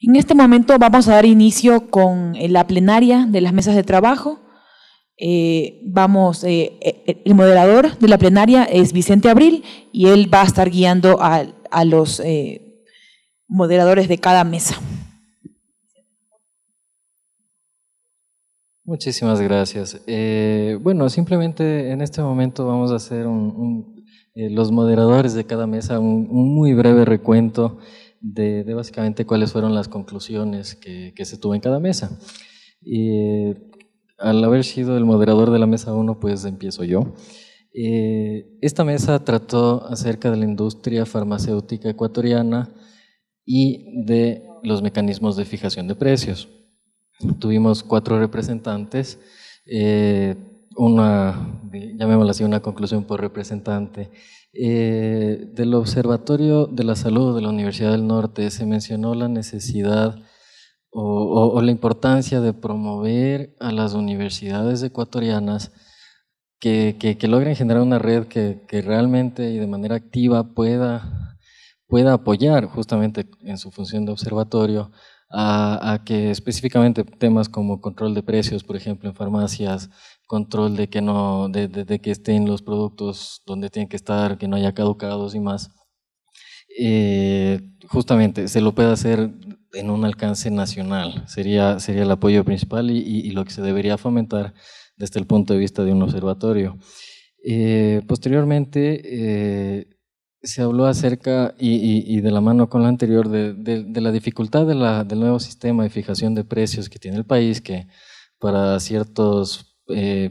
En este momento vamos a dar inicio con eh, la plenaria de las mesas de trabajo. Eh, vamos, eh, el moderador de la plenaria es Vicente Abril y él va a estar guiando a, los moderadores de cada mesa. Muchísimas gracias. bueno, simplemente en este momento vamos a hacer los moderadores de cada mesa un muy breve recuento de, básicamente cuáles fueron las conclusiones que, se tuvo en cada mesa. al haber sido el moderador de la mesa 1, pues empiezo yo. Eh, esta mesa trató acerca de la industria farmacéutica ecuatoriana y de los mecanismos de fijación de precios. Tuvimos cuatro representantes, eh, una, llamémosla así, una conclusión por representante eh, del Observatorio de la Salud de la Universidad del Norte se mencionó la necesidad o, la importancia de promover a las universidades ecuatorianas que, logren generar una red que, realmente y de manera activa pueda, pueda apoyar justamente en su función de observatorio a, que específicamente temas como control de precios, por ejemplo, en farmacias, control de que no, de, que estén los productos donde tienen que estar, que no haya caducados y más. Eh, justamente se lo puede hacer en un alcance nacional, sería, sería el apoyo principal y, lo que se debería fomentar desde el punto de vista de un observatorio. Eh, posteriormente eh, se habló acerca, y, de la mano con la anterior, de, la dificultad del nuevo sistema de fijación de precios que tiene el país, que para ciertos eh,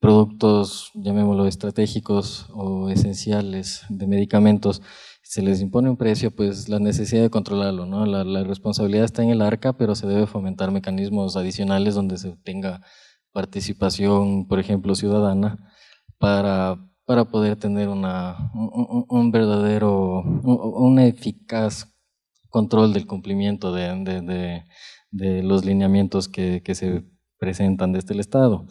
productos, llamémoslo estratégicos o esenciales de medicamentos, se les impone un precio, pues la necesidad de controlarlo, ¿no? La, responsabilidad está en el arca, pero se debe fomentar mecanismos adicionales donde se tenga participación, por ejemplo, ciudadana, para, para poder tener una, un, verdadero, un, eficaz control del cumplimiento de, de, de los lineamientos que, que se presentan desde el Estado.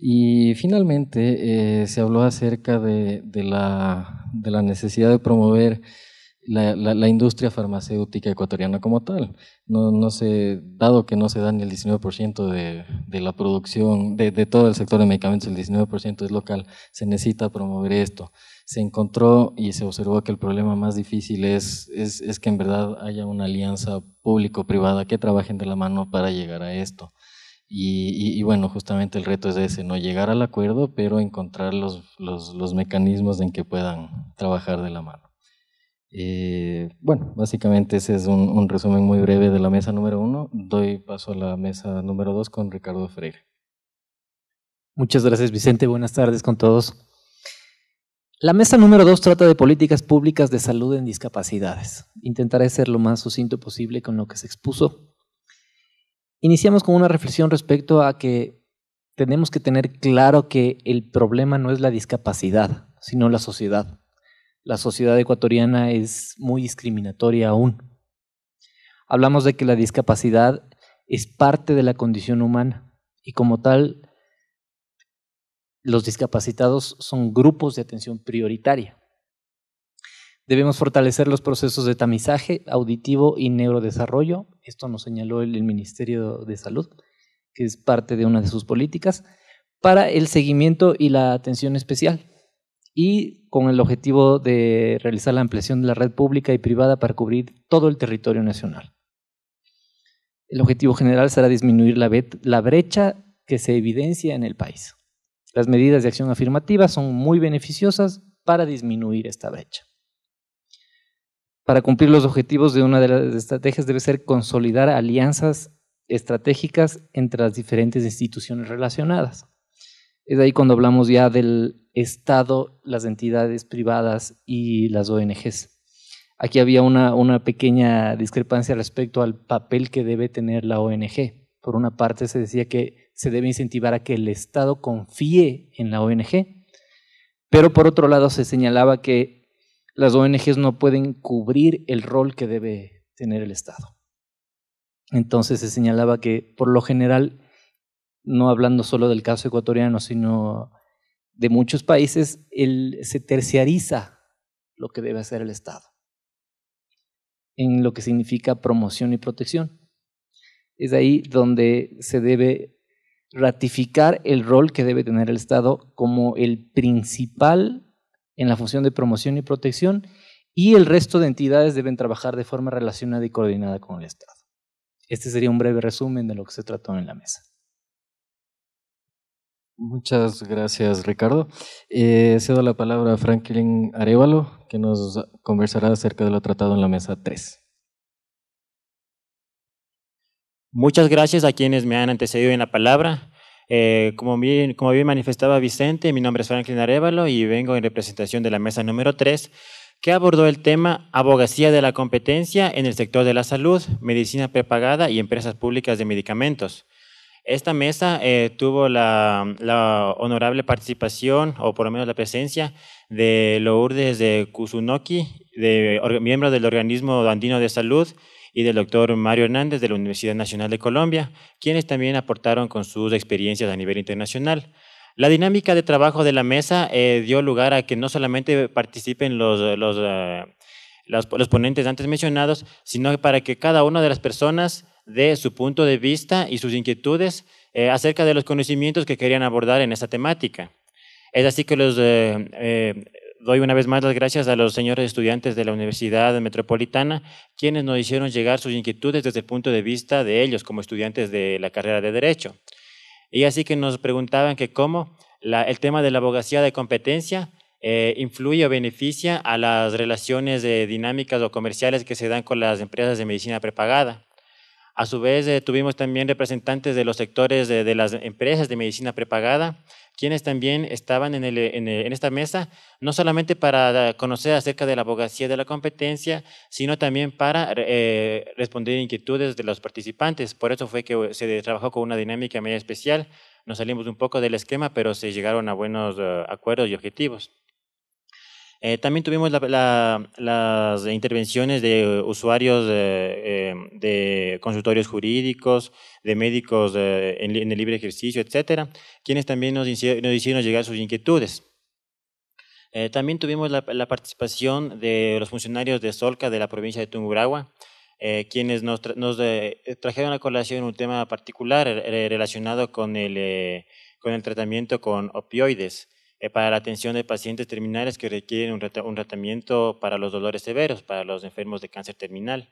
Y finalmente eh, se habló acerca de, la, necesidad de promover la, industria farmacéutica ecuatoriana como tal. No, se, dado que no se da ni el 19% de, la producción, de, todo el sector de medicamentos, el 19% es local, se necesita promover esto. Se encontró y se observó que el problema más difícil es que en verdad haya una alianza público-privada que trabajen de la mano para llegar a esto. Y, bueno, justamente el reto es ese, ¿no? Llegar al acuerdo, pero encontrar los, los, los mecanismos en que puedan trabajar de la mano. Eh, bueno, básicamente ese es un, un, resumen muy breve de la mesa número uno. Doy paso a la mesa número dos con Ricardo Freire. Muchas gracias, Vicente. Buenas tardes con todos. La mesa número dos trata de políticas públicas de salud en discapacidades. Intentaré ser lo más sucinto posible con lo que se expuso. Iniciamos con una reflexión respecto a que tenemos que tener claro que el problema no es la discapacidad, sino la sociedad. La sociedad ecuatoriana es muy discriminatoria aún. Hablamos de que la discapacidad es parte de la condición humana y como tal, los discapacitados son grupos de atención prioritaria. Debemos fortalecer los procesos de tamizaje auditivo y neurodesarrollo. Esto nos señaló el, Ministerio de Salud, que es parte de una de sus políticas, para el seguimiento y la atención especial y con el objetivo de realizar la ampliación de la red pública y privada para cubrir todo el territorio nacional. El objetivo general será disminuir la, brecha que se evidencia en el país. Las medidas de acción afirmativa son muy beneficiosas para disminuir esta brecha. Para cumplir los objetivos de una de las estrategias debe ser consolidar alianzas estratégicas entre las diferentes instituciones relacionadas. Es ahí cuando hablamos ya del Estado, las entidades privadas y las ONGs. Aquí había una, una pequeña discrepancia respecto al papel que debe tener la ONG. Por una parte se decía que se debe incentivar a que el Estado confíe en la ONG, pero por otro lado se señalaba que las ONGs no pueden cubrir el rol que debe tener el Estado. Entonces se señalaba que por lo general, no hablando solo del caso ecuatoriano, sino de muchos países, se terciariza lo que debe hacer el Estado en lo que significa promoción y protección. Es ahí donde se debe ratificar el rol que debe tener el Estado como el principal en la función de promoción y protección y el resto de entidades deben trabajar de forma relacionada y coordinada con el Estado. Este sería un breve resumen de lo que se trató en la mesa. Muchas gracias, Ricardo. Eh, cedo la palabra a Franklin Arevalo, que nos conversará acerca de lo tratado en la mesa 3. Muchas gracias a quienes me han antecedido en la palabra. Eh, como, bien, como bien manifestaba Vicente, mi nombre es Franklin Arevalo y vengo en representación de la mesa número 3, que abordó el tema abogacía de la competencia en el sector de la salud, medicina prepagada y empresas públicas de medicamentos. Esta mesa eh, tuvo la, honorable participación, o por lo menos la presencia, de Lourdes de Kusunoki, de, miembro del organismo andino de salud, y del doctor Mario Hernández de la Universidad Nacional de Colombia, quienes también aportaron con sus experiencias a nivel internacional. La dinámica de trabajo de la mesa eh, dio lugar a que no solamente participen los, los, eh, los, ponentes antes mencionados, sino para que cada una de las personas dé su punto de vista y sus inquietudes eh, acerca de los conocimientos que querían abordar en esta temática. Es así que los doy una vez más las gracias a los señores estudiantes de la Universidad Metropolitana, quienes nos hicieron llegar sus inquietudes desde el punto de vista de ellos como estudiantes de la carrera de Derecho. Y así que nos preguntaban que cómo el tema de la abogacía de competencia eh, influye o beneficia a las relaciones de dinámicas o comerciales que se dan con las empresas de medicina prepagada. A su vez, eh, tuvimos también representantes de los sectores de, las empresas de medicina prepagada, quienes también estaban en, esta mesa, no solamente para conocer acerca de la abogacía de la competencia, sino también para eh, responder inquietudes de los participantes. Por eso fue que eh, se trabajó con una dinámica media especial. Nos salimos un poco del esquema, pero se llegaron a buenos acuerdos y objetivos. Eh, también tuvimos las intervenciones de usuarios de em, consultorios jurídicos, de médicos eh, en, el libre ejercicio, etcétera, quienes también nos, hicieron llegar sus inquietudes. Eh, también tuvimos la, participación de los funcionarios de Solca de la provincia de Tungurahua, quienes nos, trajeron a colación un tema particular relacionado con el tratamiento con opioides. Eh, para la atención de pacientes terminales que requieren un, tratamiento para los dolores severos, para los enfermos de cáncer terminal.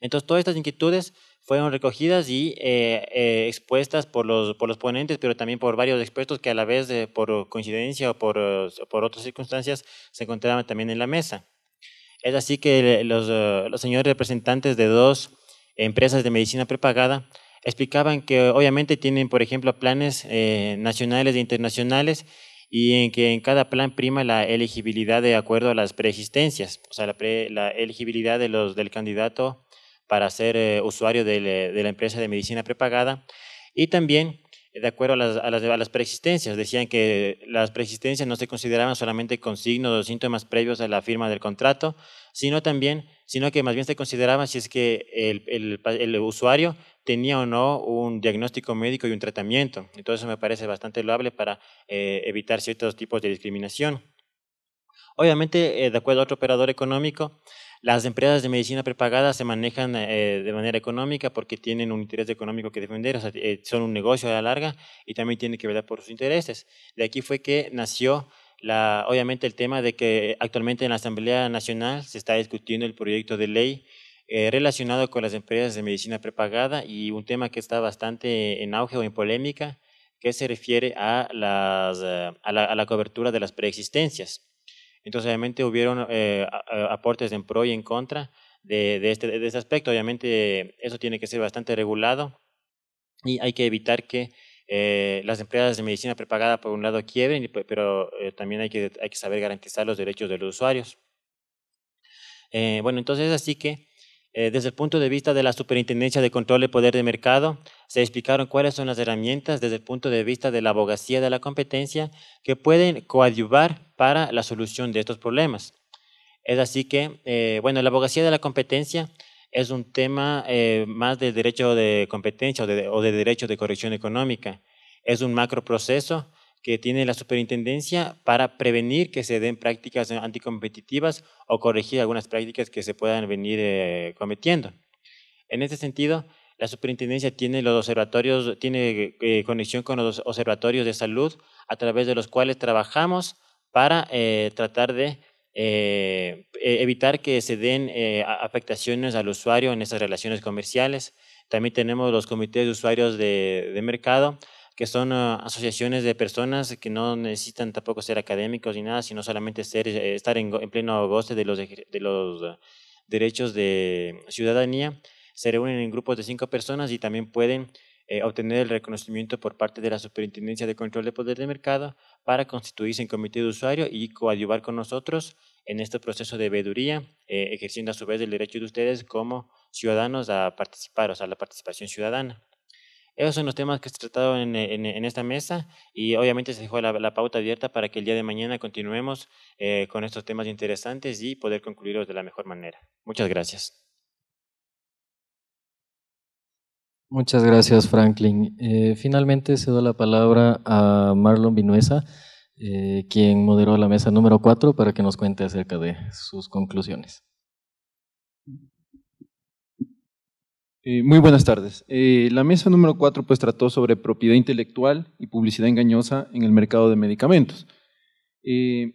Entonces, todas estas inquietudes fueron recogidas y eh, eh, expuestas por los, por los ponentes, pero también por varios expertos que a la vez, por coincidencia o por, por, otras circunstancias, se encontraban también en la mesa. Es así que los, los señores representantes de dos empresas de medicina prepagada explicaban que obviamente tienen, por ejemplo, planes eh, nacionales e internacionales y en que en cada plan prima la elegibilidad de acuerdo a las preexistencias, o sea, la, elegibilidad de los, del candidato para ser eh, usuario de, eh, de la empresa de medicina prepagada y también de acuerdo a las, a preexistencias. Decían que las preexistencias no se consideraban solamente con signos o síntomas previos a la firma del contrato, sino también, sino que más bien se consideraba si es que el, usuario tenía o no un diagnóstico médico y un tratamiento. Entonces, eso me parece bastante loable para eh, evitar ciertos tipos de discriminación. Obviamente, eh, de acuerdo a otro operador económico, las empresas de medicina prepagada se manejan eh, de manera económica porque tienen un interés económico que defender, eh, son un negocio a la larga y también tienen que ver por sus intereses. De aquí fue que nació obviamente el tema de que actualmente en la Asamblea Nacional se está discutiendo el proyecto de ley eh, relacionado con las empresas de medicina prepagada y un tema que está bastante en auge o en polémica, que se refiere a la cobertura de las preexistencias. Entonces, obviamente, hubieron eh, aportes en pro y en contra de, de, este, aspecto. Obviamente, eso tiene que ser bastante regulado y hay que evitar que eh, las empresas de medicina prepagada, por un lado, quiebren, pero eh, también hay que, hay que saber garantizar los derechos de los usuarios. bueno, entonces, así que eh, desde el punto de vista de la Superintendencia de Control de Poder de Mercado, se explicaron cuáles son las herramientas desde el punto de vista de la abogacía de la competencia que pueden coadyuvar para la solución de estos problemas. Es así que, eh, bueno, la abogacía de la competencia es un tema eh, más de derecho de competencia o de, o de derecho de corrección económica. Es un macroproceso que tiene la superintendencia para prevenir que se den prácticas anticompetitivas o corregir algunas prácticas que se puedan venir eh, cometiendo. En este sentido, la superintendencia tiene los observatorios, tiene eh, conexión con los observatorios de salud a través de los cuales trabajamos para eh, tratar de e-, evitar que se den afectaciones al usuario en esas relaciones comerciales. También tenemos los comités de usuarios de mercado que son ah, asociaciones de personas que no necesitan tampoco ser académicos ni nada, sino solamente eh, estar en, pleno goce de los, ah, derechos de ciudadanía. Se reúnen en grupos de cinco personas y también pueden eh, obtener el reconocimiento por parte de la Superintendencia de Control de Poder de Mercado para constituirse en comité de usuario y coadyuvar con nosotros en este proceso de veeduría, eh, ejerciendo a su vez el derecho de ustedes como ciudadanos a participar, o sea, la participación ciudadana. Esos son los temas que se trataron en, eh, en, en esta mesa y obviamente se dejó la, pauta abierta para que el día de mañana continuemos eh, con estos temas interesantes y poder concluirlos de la mejor manera. Muchas gracias. Muchas gracias, Franklin. Eh, finalmente finalmente da la palabra a Marlon Vinuesa, quien moderó la mesa número 4 para que nos cuente acerca de sus conclusiones. Eh, muy buenas tardes. Eh, la mesa número 4 pues, trató sobre propiedad intelectual y publicidad engañosa en el mercado de medicamentos. Eh,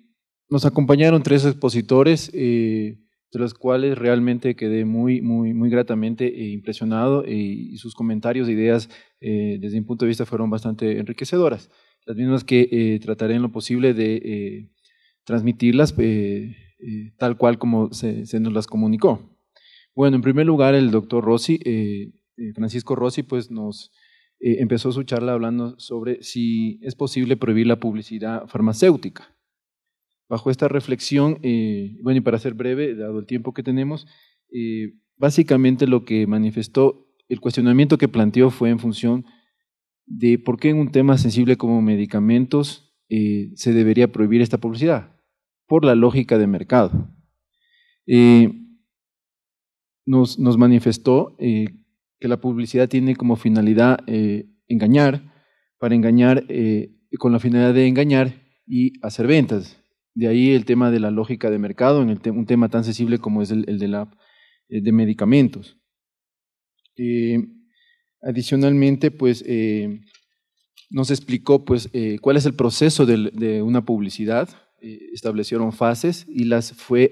nos acompañaron tres expositores, de los cuales realmente quedé muy, muy, muy gratamente impresionado y sus comentarios e ideas desde mi punto de vista fueron bastante enriquecedoras. Las mismas que trataré en lo posible de transmitirlas tal cual como se nos las comunicó. Bueno, en primer lugar, el doctor Rossi, eh, eh, Francisco Rossi, pues nos eh, empezó su charla hablando sobre si es posible prohibir la publicidad farmacéutica. Bajo esta reflexión, bueno, y para ser breve, dado el tiempo que tenemos, básicamente lo que manifestó, el cuestionamiento que planteó fue en función de por qué en un tema sensible como medicamentos se debería prohibir esta publicidad, por la lógica de mercado nos, manifestó eh, que la publicidad tiene como finalidad eh, engañar, para engañar, eh, con la finalidad de engañar y hacer ventas. De ahí el tema de la lógica de mercado, un tema tan sensible como es el, de, la, de medicamentos. adicionalmente, pues nos explicó pues, cuál es el proceso de, una publicidad, establecieron fases y las fue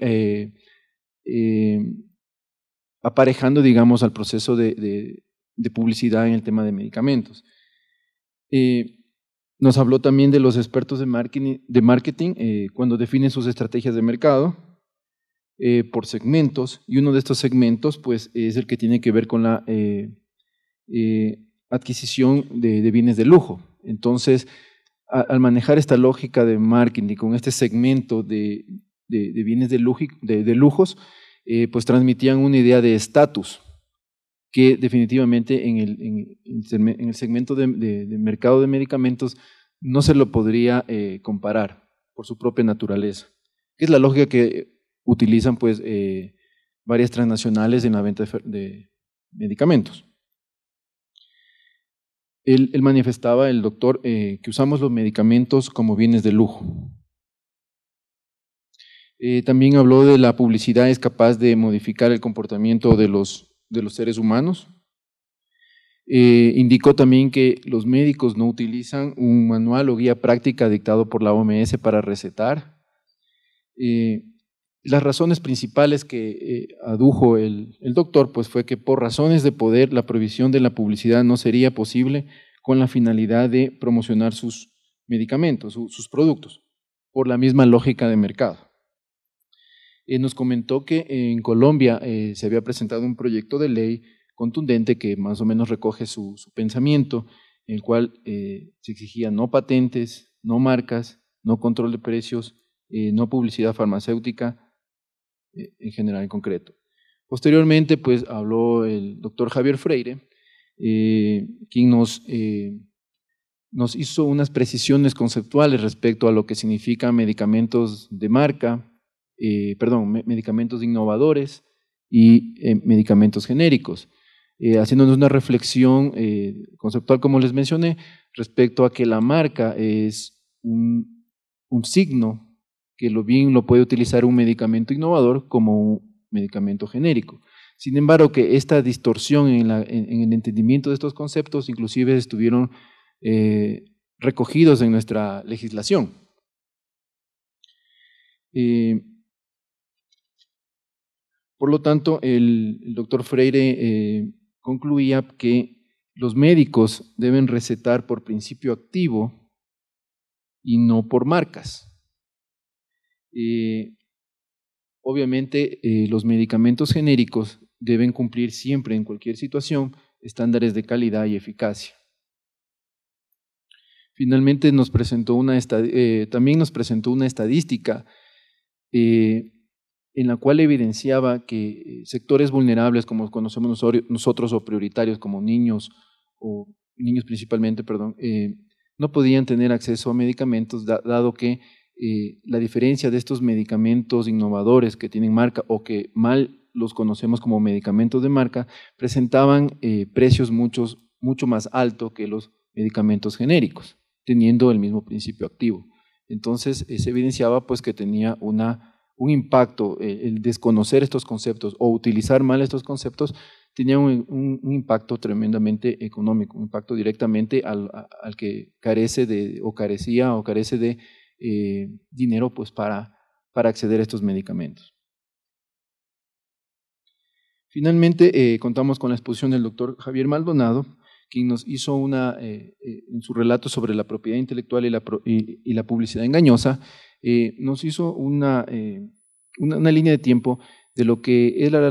aparejando, digamos, al proceso de, publicidad en el tema de medicamentos. Eh, nos habló también de los expertos de marketing, de marketing eh, cuando definen sus estrategias de mercado eh, por segmentos, y uno de estos segmentos pues, es el que tiene que ver con la adquisición de, bienes de lujo. Entonces, al manejar esta lógica de marketing con este segmento de, de bienes de, lujo, de lujos, eh, pues transmitían una idea de estatus que definitivamente en el, en, el segmento de, mercado de medicamentos no se lo podría eh, comparar por su propia naturaleza, que es la lógica que utilizan pues eh, varias transnacionales en la venta de, medicamentos. Él, manifestaba, el doctor, que usamos los medicamentos como bienes de lujo. Eh, también habló de la publicidad es capaz de modificar el comportamiento de los, seres humanos. Eh, indicó también que los médicos no utilizan un manual o guía práctica dictado por la OMS para recetar. Eh, las razones principales que adujo el, el doctor pues fue que por razones de poder la prohibición de la publicidad no sería posible con la finalidad de promocionar sus medicamentos, sus productos, por la misma lógica de mercado. Eh, nos comentó que en Colombia eh, se había presentado un proyecto de ley contundente que más o menos recoge su, pensamiento, en el cual eh, se exigía no patentes, no marcas, no control de precios, no publicidad farmacéutica, en general, en concreto. Posteriormente, pues habló el doctor Javier Freire, quien nos nos hizo unas precisiones conceptuales respecto a lo que significan medicamentos de marca, eh, perdón, medicamentos innovadores y eh, medicamentos genéricos. Eh, haciéndonos una reflexión conceptual, como les mencioné, respecto a que la marca es un, signo que lo bien lo puede utilizar un medicamento innovador como un medicamento genérico. Sin embargo, que esta distorsión en, el entendimiento de estos conceptos inclusive estuvieron recogidos en nuestra legislación. Por lo tanto, el, doctor Freire eh, concluía que los médicos deben recetar por principio activo y no por marcas. Eh, obviamente, eh, los medicamentos genéricos deben cumplir siempre, en cualquier situación, estándares de calidad y eficacia. Finalmente, nos presentó una también nos presentó una estadística en la cual evidenciaba que eh, sectores vulnerables, como conocemos nosotros, o prioritarios, como niños, o niños principalmente, perdón, eh, no podían tener acceso a medicamentos, dado que eh, la diferencia de estos medicamentos innovadores que tienen marca o que mal los conocemos como medicamentos de marca, presentaban precios muchos, mucho más altos que los medicamentos genéricos, teniendo el mismo principio activo. Entonces se evidenciaba pues, que tenía una un impacto, eh, el desconocer estos conceptos o utilizar mal estos conceptos, tenía un, impacto tremendamente económico, un impacto directamente al, al, que carece de, o carecía o carece de eh, dinero pues, para, para acceder a estos medicamentos. Finalmente, eh, contamos con la exposición del doctor Javier Maldonado, quien nos hizo una, en su relato sobre la propiedad intelectual y la publicidad engañosa, eh, nos hizo eh, una, línea de tiempo de lo que era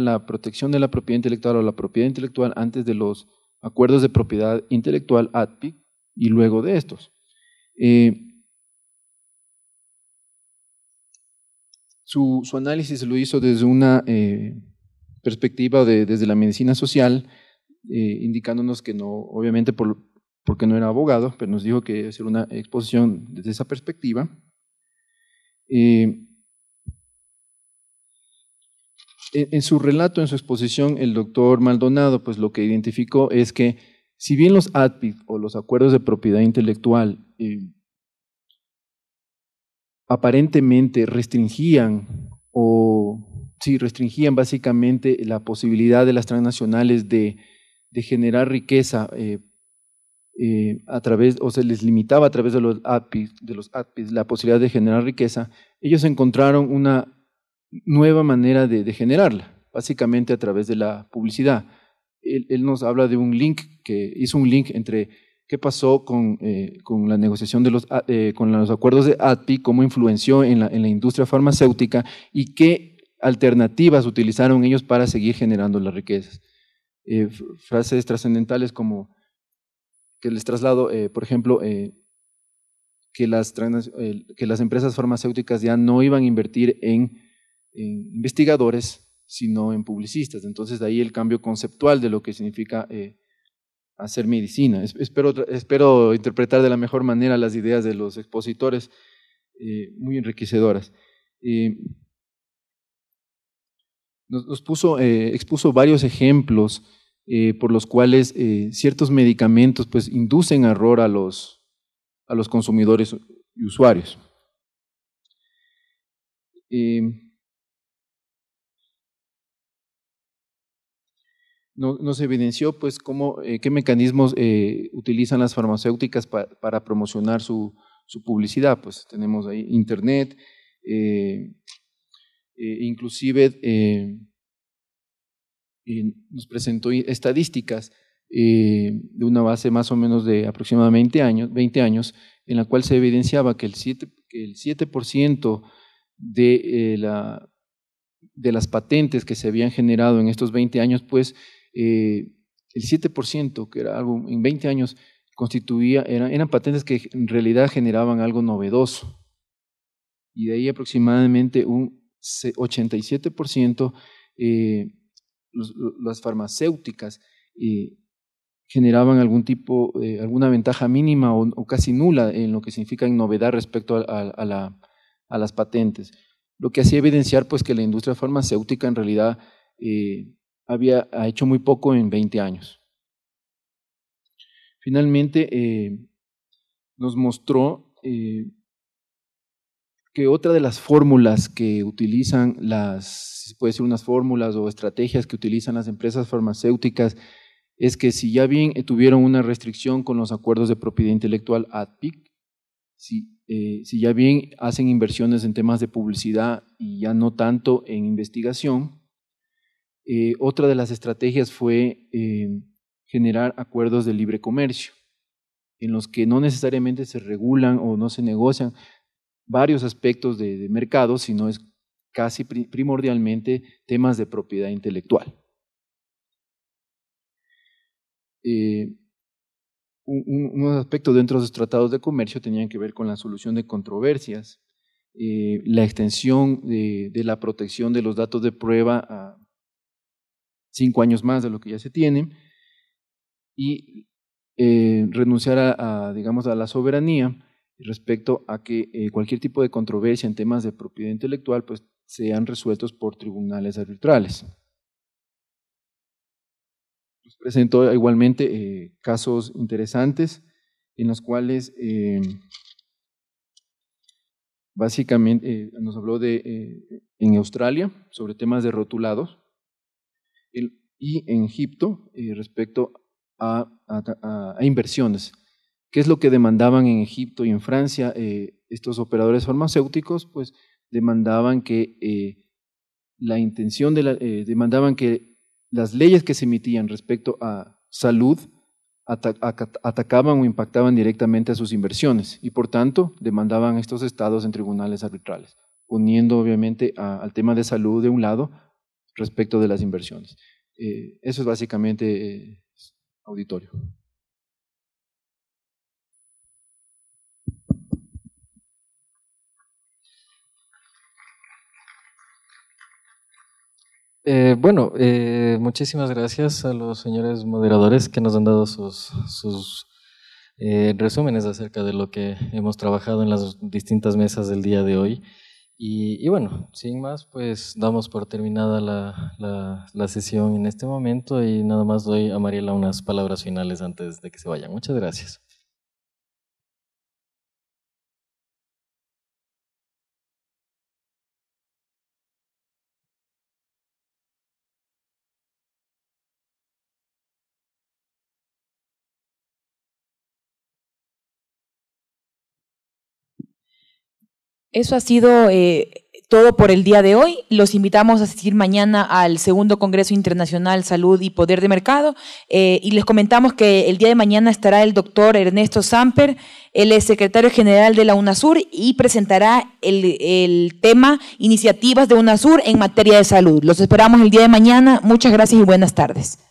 la, protección de la propiedad intelectual o la propiedad intelectual antes de los acuerdos de propiedad intelectual ADPIC y luego de estos. Eh, su, análisis lo hizo desde una perspectiva de, desde la medicina social, indicándonos que no, obviamente porque no era abogado, pero nos dijo que hacer una exposición desde esa perspectiva en su relato, en su exposición, el doctor Maldonado, pues lo que identificó es que si bien los ADPIC o los acuerdos de propiedad intelectual eh, aparentemente restringían o sí, restringían básicamente la posibilidad de las transnacionales de, generar riqueza eh, eh, a través, o se les limitaba a través de los APIs, de los APIs la posibilidad de generar riqueza, ellos encontraron una nueva manera de, generarla, básicamente a través de la publicidad. Él, nos habla de un link, que hizo un link entre qué pasó con, eh, la negociación de los, ah, eh, con los acuerdos de API, cómo influenció en la, industria farmacéutica y qué alternativas utilizaron ellos para seguir generando las riquezas. frases trascendentales como que les traslado, eh, por ejemplo, eh, que, las, que las empresas farmacéuticas ya no iban a invertir en, investigadores, sino en publicistas. Entonces, de ahí el cambio conceptual de lo que significa eh, hacer medicina. espero, interpretar de la mejor manera las ideas de los expositores, muy enriquecedoras. nos, nos puso, expuso varios ejemplos eh, por los cuales eh, ciertos medicamentos pues, inducen error a los, a los consumidores y usuarios. Em, nos evidenció pues cómo, eh, qué mecanismos utilizan las farmacéuticas para promocionar su, su, publicidad. Pues tenemos ahí internet, inclusive nos presentó estadísticas eh, de una base más o menos de aproximadamente años, 20 años, en la cual se evidenciaba que el 7%, que el de, eh, la, de las patentes que se habían generado en estos 20 años, pues eh, el 7%, que era algo en 20 años, constituía, eran, patentes que en realidad generaban algo novedoso. Y de ahí aproximadamente un 87% eh, las farmacéuticas generaban algún tipo, eh, alguna ventaja mínima o, casi nula en lo que significa en novedad respecto a, las patentes. Lo que hacía evidenciar pues que la industria farmacéutica en realidad eh, había ha hecho muy poco en 20 años. Finalmente eh, nos mostró que otra de las fórmulas que utilizan las puede ser unas fórmulas o estrategias que utilizan las empresas farmacéuticas es que si ya bien eh, tuvieron una restricción con los acuerdos de propiedad intelectual ADPIC, si, eh, si ya bien hacen inversiones en temas de publicidad y ya no tanto en investigación, eh, otra de las estrategias fue generar acuerdos de libre comercio, en los que no necesariamente se regulan o no se negocian varios aspectos de, de mercado, sino es casi primordialmente temas de propiedad intelectual. Eh, unos aspectos dentro de los tratados de comercio tenían que ver con la solución de controversias, eh, la extensión de, la protección de los datos de prueba a cinco años más de lo que ya se tiene y eh, renunciar a, digamos, a la soberanía respecto a que cualquier tipo de controversia en temas de propiedad intelectual pues sean resueltos por tribunales arbitrales. Les pues, presentó igualmente eh, casos interesantes en los cuales em, básicamente eh, nos habló de eh, en Australia sobre temas de rotulados y en Egipto respecto a, a, inversiones. ¿Qué es lo que demandaban en Egipto y en Francia estos operadores farmacéuticos? Pues demandaban que eh, la intención de eh, demandaban que las leyes que se emitían respecto a salud atacaban o impactaban directamente a sus inversiones y por tanto demandaban a estos estados en tribunales arbitrales, poniendo obviamente al tema de salud de un lado respecto de las inversiones. Eh, eso es básicamente auditorio. Eh, bueno, eh, muchísimas gracias a los señores moderadores que nos han dado sus, eh, resúmenes acerca de lo que hemos trabajado en las distintas mesas del día de hoy. Y, bueno, sin más, pues damos por terminada la, la, sesión en este momento y nada más doy a Mariela unas palabras finales antes de que se vaya. Muchas gracias. Eso ha sido eh, todo por el día de hoy. Los invitamos a asistir mañana al segundo Congreso Internacional Salud y Poder de Mercado. Eh, y les comentamos que el día de mañana estará el doctor Ernesto Samper, el secretario general de la UNASUR y presentará el tema Iniciativas de UNASUR en materia de salud. Los esperamos el día de mañana. Muchas gracias y buenas tardes.